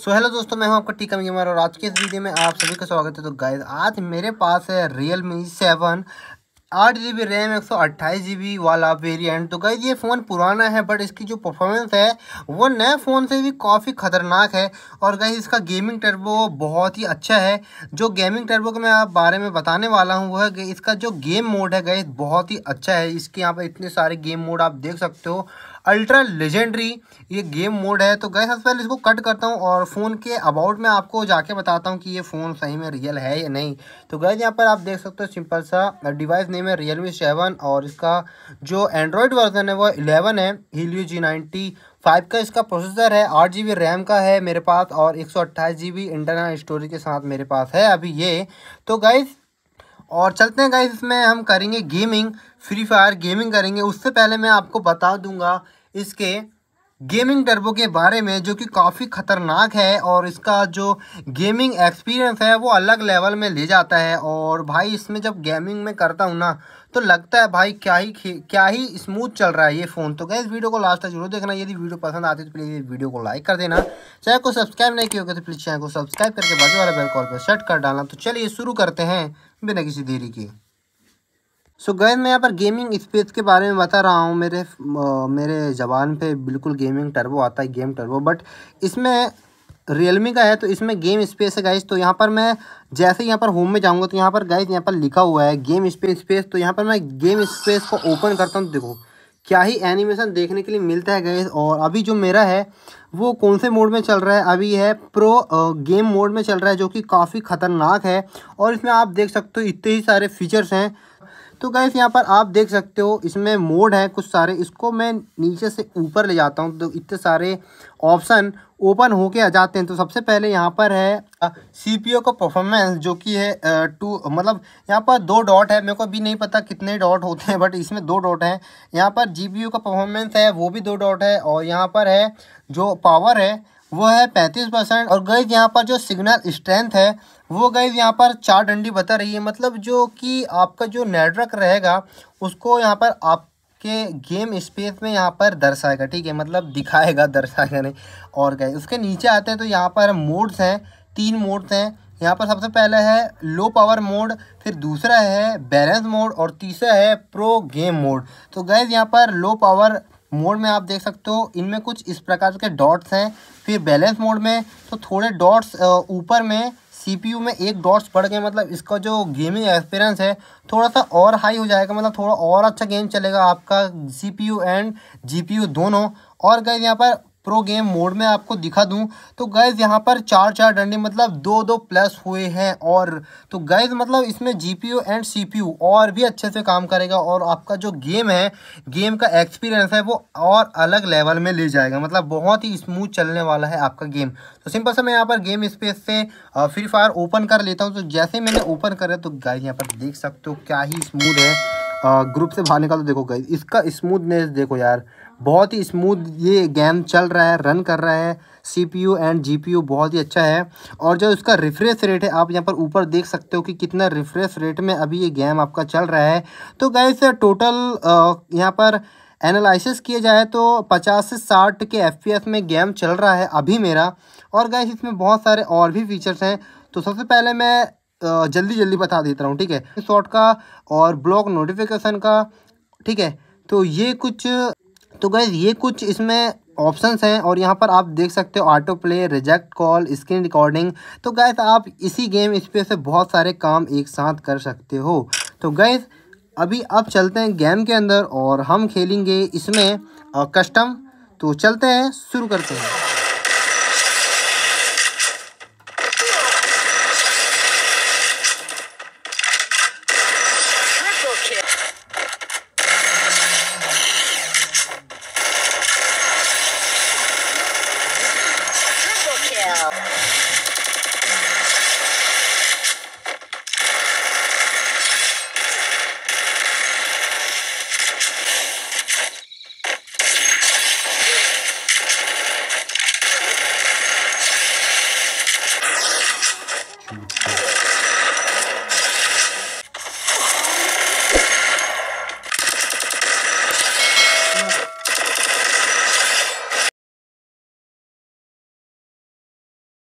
सो so, hello दोस्तों मैं हूं आपका टीका कमिंग और आज के इस वीडियो में आप सभी का स्वागत है तो गाइस आज मेरे पास है रियल मी सेवन आठ जी बी रैम एक सौ अट्ठाईस जी बी वाला वेरिएंट तो गाइज ये फ़ोन पुराना है बट इसकी जो परफॉर्मेंस है वो नए फ़ोन से भी काफ़ी ख़तरनाक है और गाइज इसका गेमिंग टर्बो बहुत ही अच्छा है जो गेमिंग टर्बो के मैं आप बारे में बताने वाला हूँ वो है इसका जो गेम मोड है गाइज बहुत ही अच्छा है इसके यहाँ पर इतने सारे गेम मोड आप देख सकते हो अल्ट्रा लेजेंडरी ये गेम मोड है तो गए सबसे पहले इसको कट करता हूँ और फ़ोन के अबाउट में आपको जाके बताता हूँ कि ये फ़ोन सही में रियल है या नहीं तो गए यहाँ पर आप देख सकते हो सिंपल सा डिवाइस नेम है रियल मी सेवन और इसका जो एंड्रॉयड वर्जन है वो इलेवन है हीलियो जी नाइन्टी फाइव का इसका प्रोसेसर है आठ जी रैम का है मेरे पास और एक सौ अट्ठाईस जी बी इंटरनल स्टोरेज के साथ मेरे पास है अभी ये तो गाइज़ और चलते हैं गाइज इसमें हम करेंगे गेमिंग फ्री फायर गेमिंग करेंगे उससे पहले मैं आपको बता दूंगा इसके गेमिंग टर्बो के बारे में जो कि काफ़ी ख़तरनाक है और इसका जो गेमिंग एक्सपीरियंस है वो अलग लेवल में ले जाता है और भाई इसमें जब गेमिंग में करता हूँ ना तो लगता है भाई क्या ही क्या ही स्मूथ चल रहा है ये फ़ोन तो क्या इस वीडियो को लास्ट तक जरूर देखना यदि वीडियो पसंद आती तो प्लीज़ वीडियो को लाइक कर देना चैनल को सब्सक्राइब नहीं किया तो प्लीज़ चैनल को सब्सक्राइब करके बाजू वाला बेल कॉल पर सेट कर डालना तो चलिए शुरू करते हैं बिना किसी देरी के सो so, गैर मैं यहाँ पर गेमिंग स्पेस के बारे में बता रहा हूँ मेरे आ, मेरे जबान पे बिल्कुल गेमिंग टर्बो आता है गेम टर्बो बट इसमें रियलमी का है तो इसमें गेम स्पेस है गाइज तो यहाँ पर मैं जैसे यहाँ पर होम में जाऊँगा तो यहाँ पर गाइज यहाँ पर लिखा हुआ है गेम स्पेस स्पेस तो यहाँ पर मैं गेम स्पेस को ओपन करता हूँ देखो क्या ही एनिमेशन देखने के लिए मिलता है गैस और अभी जो मेरा है वो कौन से मोड में चल रहा है अभी है प्रो गेम मोड में चल रहा है जो कि काफ़ी ख़तरनाक है और इसमें आप देख सकते हो इतने ही सारे फीचर्स हैं तो गैस यहाँ पर आप देख सकते हो इसमें मोड है कुछ सारे इसको मैं नीचे से ऊपर ले जाता हूँ तो इतने सारे ऑप्शन ओपन हो के आ जाते हैं तो सबसे पहले यहाँ पर है सी पी ओ का परफॉर्मेंस जो कि है टू मतलब यहाँ पर दो डॉट है मेरे को भी नहीं पता कितने डॉट होते हैं बट इसमें दो डॉट हैं यहाँ पर जी पी यू का परफॉर्मेंस है वो भी दो डॉट है और यहाँ पर है जो पावर है वो है पैंतीस परसेंट और गई यहाँ पर जो सिग्नल स्ट्रेंथ है वो गैज़ यहाँ पर चार डंडी बता रही है मतलब जो कि आपका जो नेटवर्क रहेगा उसको यहाँ पर आप के गेम स्पेस में यहाँ पर दर्शाएगा ठीक है मतलब दिखाएगा दर्शाएगा नहीं और गए उसके नीचे आते हैं तो यहाँ पर मोड्स हैं तीन मोड्स हैं यहाँ पर सबसे पहला है लो पावर मोड फिर दूसरा है बैलेंस मोड और तीसरा है प्रो गेम मोड तो गैज़ यहाँ पर लो पावर मोड में आप देख सकते हो इनमें कुछ इस प्रकार के डॉट्स हैं फिर बैलेंस मोड में तो थोड़े डॉट्स ऊपर में सीपीयू में एक डॉट्स बढ़ गए मतलब इसका जो गेमिंग एक्सपीरियंस है थोड़ा सा और हाई हो जाएगा मतलब थोड़ा और अच्छा गेम चलेगा आपका सीपीयू एंड जीपीयू दोनों और गए यहाँ पर प्रो गेम मोड में आपको दिखा दूं तो गैज़ यहाँ पर चार चार डंडे मतलब दो दो प्लस हुए हैं और तो गैज़ मतलब इसमें जीपीयू एंड सीपीयू और भी अच्छे से काम करेगा और आपका जो गेम है गेम का एक्सपीरियंस है वो और अलग लेवल में ले जाएगा मतलब बहुत ही स्मूथ चलने वाला है आपका गेम तो सिंपल से मैं यहाँ पर गेम स्पेस से फ्री फायर ओपन कर लेता हूँ तो जैसे मैंने ओपन करा तो गैज़ यहाँ पर देख सकते हो क्या ही स्मूथ है ग्रुप से बाहर निकाल तो देखो गैज इसका स्मूथनेस देखो यार बहुत ही स्मूथ ये गेम चल रहा है रन कर रहा है सीपीयू एंड जीपीयू बहुत ही अच्छा है और जो इसका रिफ्रेश रेट है आप यहाँ पर ऊपर देख सकते हो कि कितना रिफ्रेश रेट में अभी ये गेम आपका चल रहा है तो गैस टोटल यहाँ पर एनालिसिस किया जाए तो 50 से 60 के एफ में गेम चल रहा है अभी मेरा और गैस इसमें बहुत सारे और भी फीचर्स हैं तो सबसे पहले मैं जल्दी जल्दी बता देता हूँ ठीक है शॉर्ट का और ब्लॉक नोटिफिकेशन का ठीक है तो ये कुछ तो गैज़ ये कुछ इसमें ऑप्शंस हैं और यहाँ पर आप देख सकते हो auto play reject call screen recording तो गैस आप इसी गेम इस पे से बहुत सारे काम एक साथ कर सकते हो तो गैस अभी अब चलते हैं गेम के अंदर और हम खेलेंगे इसमें कस्टम तो चलते हैं शुरू करते हैं